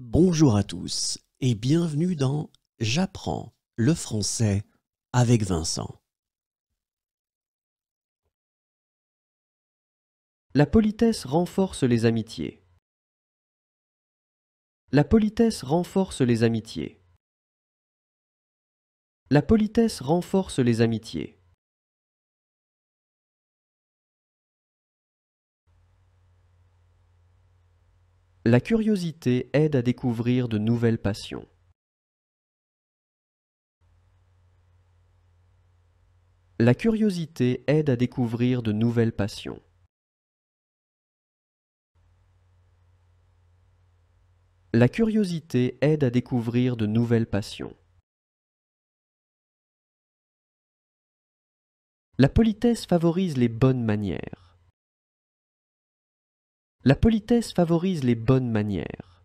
Bonjour à tous et bienvenue dans J'apprends le français avec Vincent. La politesse renforce les amitiés. La politesse renforce les amitiés. La politesse renforce les amitiés. La curiosité aide à découvrir de nouvelles passions. La curiosité aide à découvrir de nouvelles passions. La curiosité aide à découvrir de nouvelles passions. La politesse favorise les bonnes manières. La politesse favorise les bonnes manières.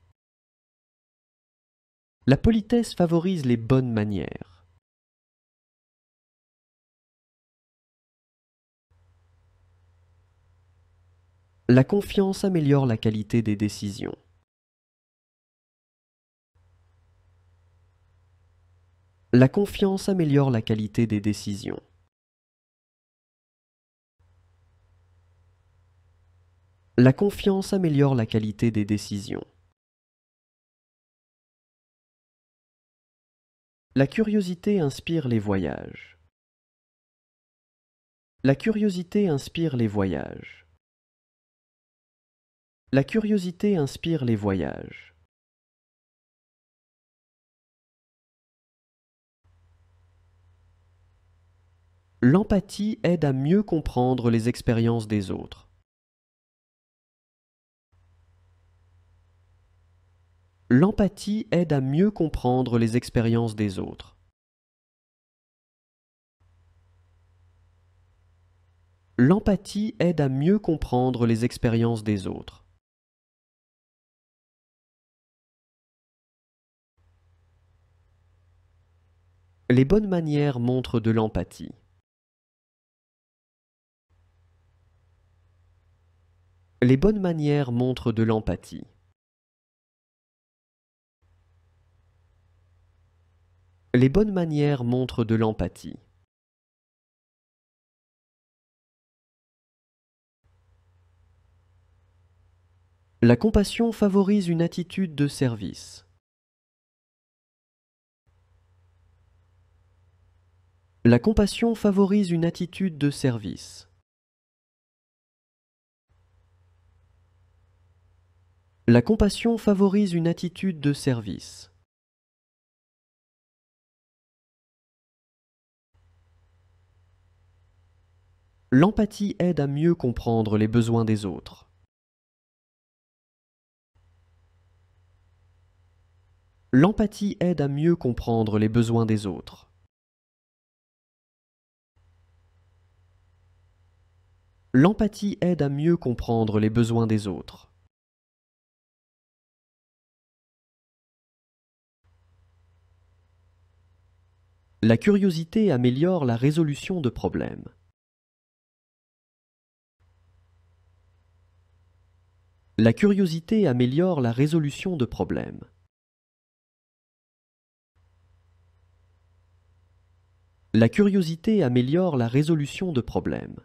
La politesse favorise les bonnes manières. La confiance améliore la qualité des décisions. La confiance améliore la qualité des décisions. La confiance améliore la qualité des décisions. La curiosité inspire les voyages. La curiosité inspire les voyages. La curiosité inspire les voyages. L'empathie aide à mieux comprendre les expériences des autres. l'empathie aide à mieux comprendre les expériences des autres. L'empathie aide à mieux comprendre les expériences des autres. Les bonnes manières montrent de l'empathie. Les bonnes manières montrent de l'empathie. Les bonnes manières montrent de l'empathie. La compassion favorise une attitude de service. La compassion favorise une attitude de service. La compassion favorise une attitude de service. l'empathie aide à mieux comprendre les besoins des autres. L'empathie aide à mieux comprendre les besoins des autres. L'empathie aide à mieux comprendre les besoins des autres. La curiosité améliore la résolution de problèmes. La curiosité améliore la résolution de problèmes. La curiosité améliore la résolution de problèmes.